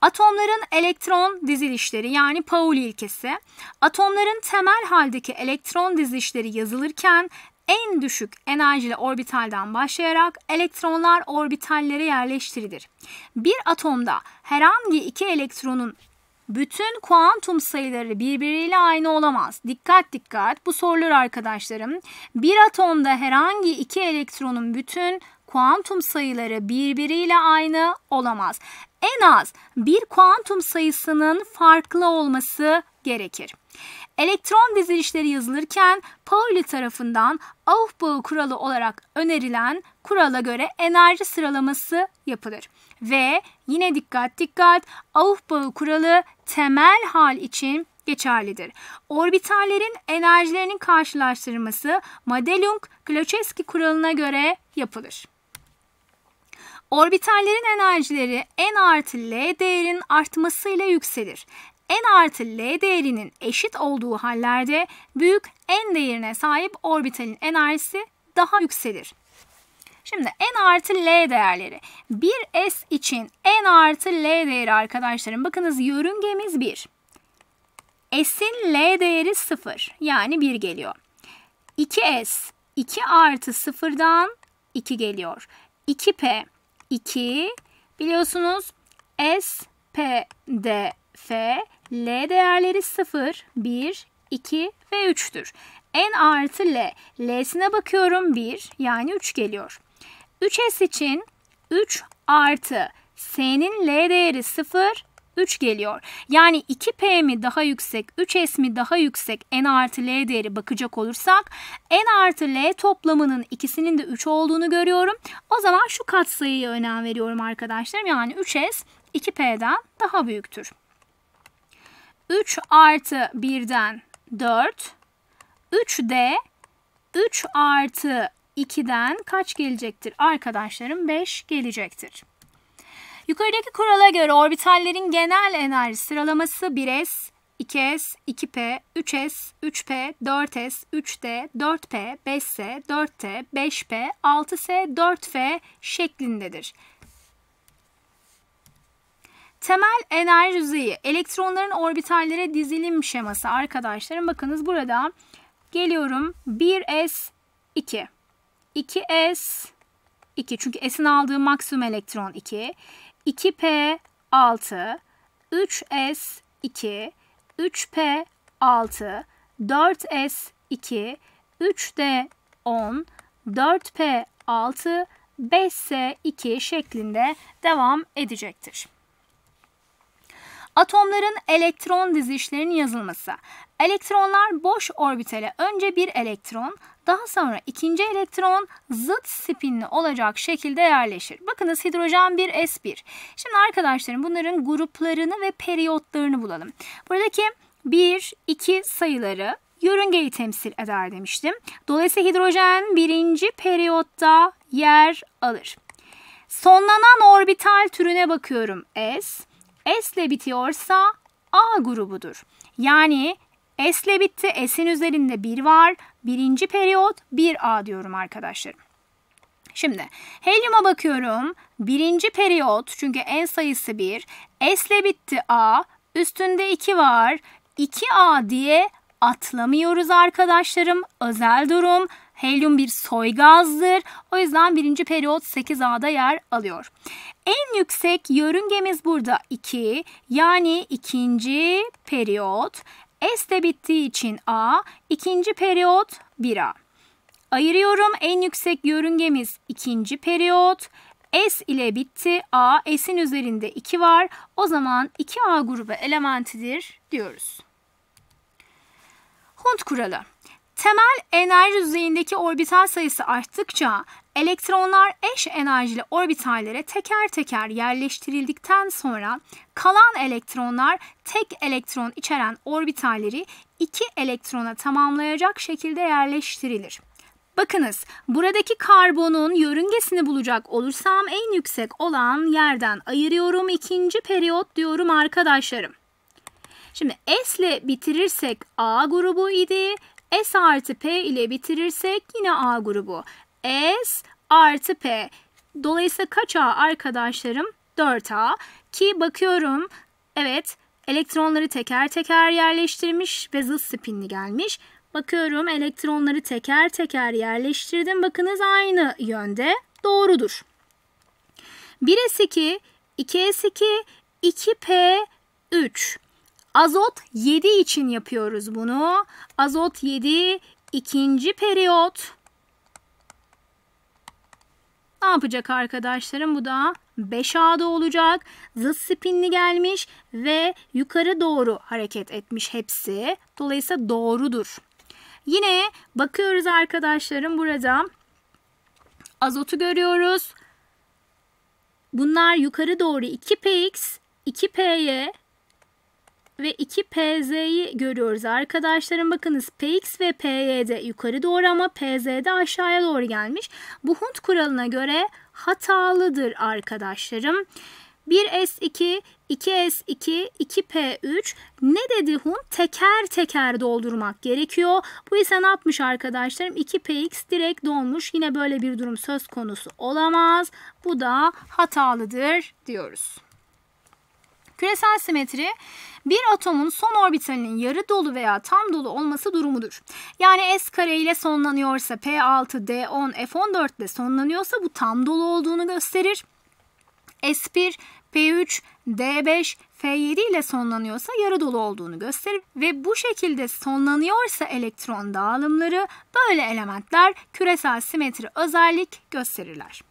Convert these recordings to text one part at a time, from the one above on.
Atomların elektron dizilişleri yani Pauli ilkesi, atomların temel haldeki elektron dizilişleri yazılırken en düşük enerjili orbitalden başlayarak elektronlar orbitallere yerleştirilir. Bir atomda herhangi iki elektronun bütün kuantum sayıları birbiriyle aynı olamaz. Dikkat dikkat bu sorular arkadaşlarım. Bir atomda herhangi iki elektronun bütün kuantum sayıları birbiriyle aynı olamaz. En az bir kuantum sayısının farklı olması gerekir. Elektron dizilişleri yazılırken Pauli tarafından Aufbau kuralı olarak önerilen kurala göre enerji sıralaması yapılır. Ve yine dikkat dikkat Aufbau kuralı temel hal için geçerlidir. Orbitallerin enerjilerinin karşılaştırılması Madelung-Klocheski kuralına göre yapılır. Orbitallerin enerjileri n artı L değerinin artmasıyla yükselir. N artı L değerinin eşit olduğu hallerde büyük N değerine sahip orbitalin enerjisi daha yükselir. Şimdi n artı l değerleri. 1s için n artı l değeri arkadaşlarım. Bakınız yörüngemiz 1. S'in l değeri 0. Yani 1 geliyor. 2s 2 artı 0'dan 2 geliyor. 2p 2 biliyorsunuz S, P, D, F, L değerleri 0, 1, 2 ve 3'tür. N artı L. L'sine bakıyorum 1 yani 3 geliyor. 3S için 3 artı S'nin L değeri 0, 3 geliyor. Yani 2P mi daha yüksek 3S mi daha yüksek N artı L değeri bakacak olursak N artı L toplamının ikisinin de 3 olduğunu görüyorum. O zaman şu katsayıya önem veriyorum arkadaşlarım. Yani 3S 2P'den daha büyüktür. 3 artı 1'den 4. 3D 3 artı 2'den kaç gelecektir? Arkadaşlarım 5 gelecektir. Yukarıdaki kurala göre orbitallerin genel enerji sıralaması 1s, 2s, 2p, 3s, 3p, 4s, 3d, 4p, 5s, 4t, 5p, 6s, 4f şeklindedir. Temel enerji düzeyi elektronların orbitallere dizilim şeması arkadaşlarım. Bakınız burada geliyorum 1s 2 2s 2 çünkü s'in aldığı maksimum elektron 2 2P 6, 3S 2, 3P 6, 4S 2, 3D 10, 4P 6, 5S2 şeklinde devam edecektir. Atomların elektron dizilişlerinin yazılması. Elektronlar boş orbitale önce bir elektron, daha sonra ikinci elektron zıt spinli olacak şekilde yerleşir. Bakınız hidrojen 1 S1. Şimdi arkadaşlarım bunların gruplarını ve periyotlarını bulalım. Buradaki 1, 2 sayıları yörüngeyi temsil eder demiştim. Dolayısıyla hidrojen birinci periyotta yer alır. Sonlanan orbital türüne bakıyorum S. S ile bitiyorsa A grubudur. Yani S ile bitti. S'in üzerinde 1 var. Birinci periyot 1A diyorum arkadaşlarım. Şimdi helyuma bakıyorum. Birinci periyot çünkü en sayısı 1. S ile bitti A. Üstünde 2 var. 2A diye atlamıyoruz arkadaşlarım. Özel durum Helyum bir soy gazdır. O yüzden birinci periyot 8A'da yer alıyor. En yüksek yörüngemiz burada 2 yani ikinci periyot. S de bittiği için A, ikinci periyot 1A. Ayırıyorum en yüksek yörüngemiz ikinci periyot. S ile bitti. A, S'in üzerinde 2 var. O zaman 2A grubu elementidir diyoruz. Hund kuralı. Temel enerji düzeyindeki orbital sayısı arttıkça elektronlar eş enerjili orbitallere teker teker yerleştirildikten sonra kalan elektronlar tek elektron içeren orbitalleri iki elektrona tamamlayacak şekilde yerleştirilir. Bakınız buradaki karbonun yörüngesini bulacak olursam en yüksek olan yerden ayırıyorum ikinci periyot diyorum arkadaşlarım. Şimdi S ile bitirirsek A grubu idi. S artı P ile bitirirsek yine A grubu. S artı P. Dolayısıyla kaç A arkadaşlarım? 4A. Ki bakıyorum evet elektronları teker teker yerleştirmiş ve zıt spinli gelmiş. Bakıyorum elektronları teker teker yerleştirdim. Bakınız aynı yönde doğrudur. 1S2, 2S2, 2P3. Azot 7 için yapıyoruz bunu. Azot 7 ikinci periyot. Ne yapacak arkadaşlarım? Bu da 5A'da olacak. Zıt spinli gelmiş ve yukarı doğru hareket etmiş hepsi. Dolayısıyla doğrudur. Yine bakıyoruz arkadaşlarım burada. Azotu görüyoruz. Bunlar yukarı doğru 2px, 2py, ve 2 PZ'yi görüyoruz arkadaşlarım. Bakınız PX ve PY'de yukarı doğru ama PZ'de aşağıya doğru gelmiş. Bu Hund kuralına göre hatalıdır arkadaşlarım. 1S2, 2S2, 2P3 ne dedi Hun? Teker teker doldurmak gerekiyor. Bu ise ne yapmış arkadaşlarım? 2PX direkt dolmuş. Yine böyle bir durum söz konusu olamaz. Bu da hatalıdır diyoruz. Küresel simetri bir atomun son orbitalinin yarı dolu veya tam dolu olması durumudur. Yani S kare ile sonlanıyorsa P6, D10, F14 ile sonlanıyorsa bu tam dolu olduğunu gösterir. S1, P3, D5, F7 ile sonlanıyorsa yarı dolu olduğunu gösterir ve bu şekilde sonlanıyorsa elektron dağılımları böyle elementler küresel simetri özellik gösterirler.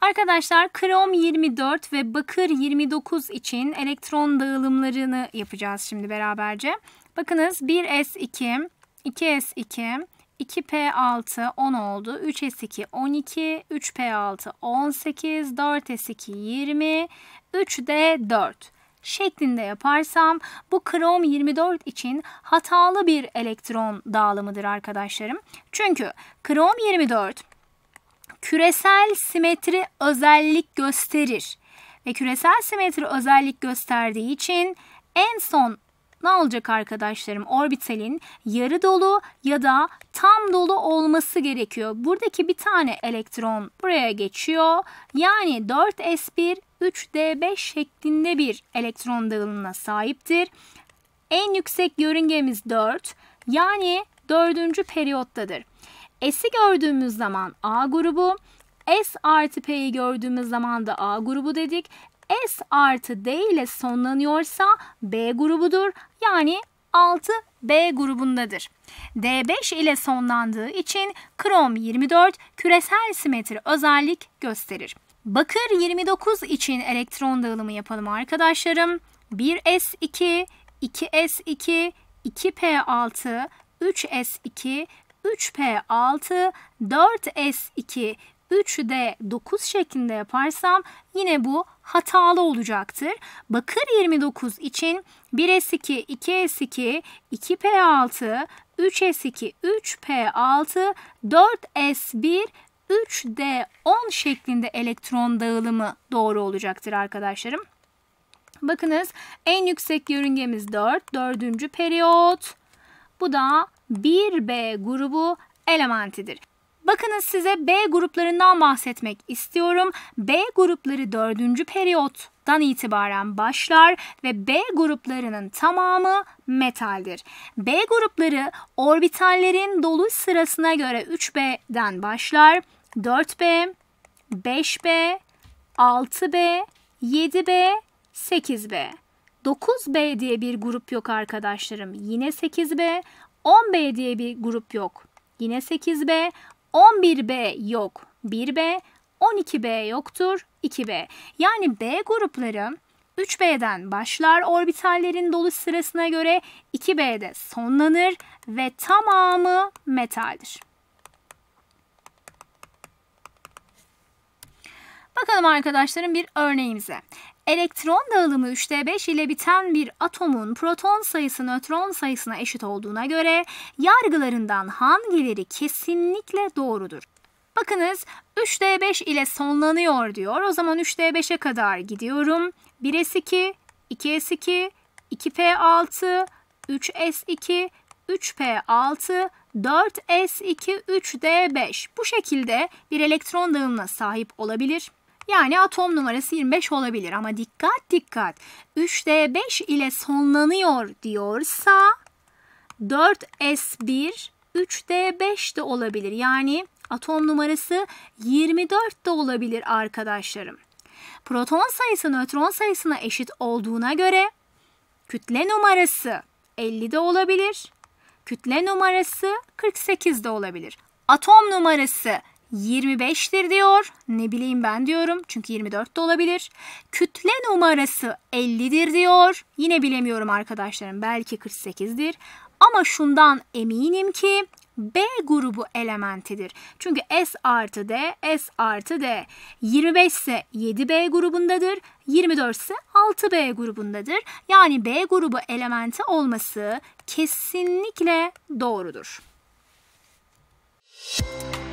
Arkadaşlar krom 24 ve bakır 29 için elektron dağılımlarını yapacağız şimdi beraberce. Bakınız 1s2, 2s2, 2P6 10 oldu. 3S2 12, 3P6 18, 4S2 20, 3D 4 şeklinde yaparsam bu krom 24 için hatalı bir elektron dağılımıdır arkadaşlarım. Çünkü krom 24 küresel simetri özellik gösterir. Ve küresel simetri özellik gösterdiği için en son ne olacak arkadaşlarım? Orbitalin yarı dolu ya da tam dolu olması gerekiyor. Buradaki bir tane elektron buraya geçiyor. Yani 4s1 3d5 şeklinde bir elektron dağılımına sahiptir. En yüksek yörüngemiz 4 yani 4. periyottadır. S'i gördüğümüz zaman A grubu, S artı P'yi gördüğümüz zaman da A grubu dedik. S artı D ile sonlanıyorsa B grubudur. Yani 6 B grubundadır. D5 ile sonlandığı için krom 24 küresel simetri özellik gösterir. Bakır 29 için elektron dağılımı yapalım arkadaşlarım. 1s2, 2s2, 2p6, 3s2, 3P6, 4S2, 3D 9 şeklinde yaparsam yine bu hatalı olacaktır. Bakır 29 için 1S2, 2S2, 2P6, 3S2, 3P6, 4S1, 3D10 şeklinde elektron dağılımı doğru olacaktır arkadaşlarım. Bakınız en yüksek yörüngemiz 4, 4. periyot. Bu da 1B grubu elementidir. Bakınız size B gruplarından bahsetmek istiyorum. B grupları 4. periyottan itibaren başlar ve B gruplarının tamamı metaldir. B grupları orbitallerin dolu sırasına göre 3B'den başlar. 4B, 5B, 6B, 7B, 8B. 9B diye bir grup yok arkadaşlarım. Yine 8B, 10B diye bir grup yok. Yine 8B, 11B yok. 1B, 12B yoktur. 2B. Yani B grupları 3B'den başlar orbitallerin doluş sırasına göre 2B'de sonlanır ve tamamı metaldir. Bakalım arkadaşlarım bir örneğimize elektron dağılımı 3 d 5 ile biten bir atomun proton sayısı nötron sayısına eşit olduğuna göre yargılarından hangileri kesinlikle doğrudur? Bakınız 3D5 ile sonlanıyor diyor. O zaman 3D5'e kadar gidiyorum. 1S2, 2S2, 2P6, 3S2, 3P6, 4S2, 3D5. Bu şekilde bir elektron dağılımına sahip olabilir. Yani atom numarası 25 olabilir ama dikkat dikkat. 3D 5 ile sonlanıyor diyorsa 4S1 3D5 de olabilir. Yani atom numarası 24 de olabilir arkadaşlarım. Proton sayısı nötron sayısına eşit olduğuna göre kütle numarası 50 de olabilir. Kütle numarası 48 de olabilir. Atom numarası 25'tir diyor. Ne bileyim ben diyorum. Çünkü 24 de olabilir. Kütle numarası 50'dir diyor. Yine bilemiyorum arkadaşlarım. Belki 48'dir. Ama şundan eminim ki B grubu elementidir. Çünkü S artı D, S artı D. 25 ise 7B grubundadır, 24 ise 6B grubundadır. Yani B grubu elementi olması kesinlikle doğrudur. Müzik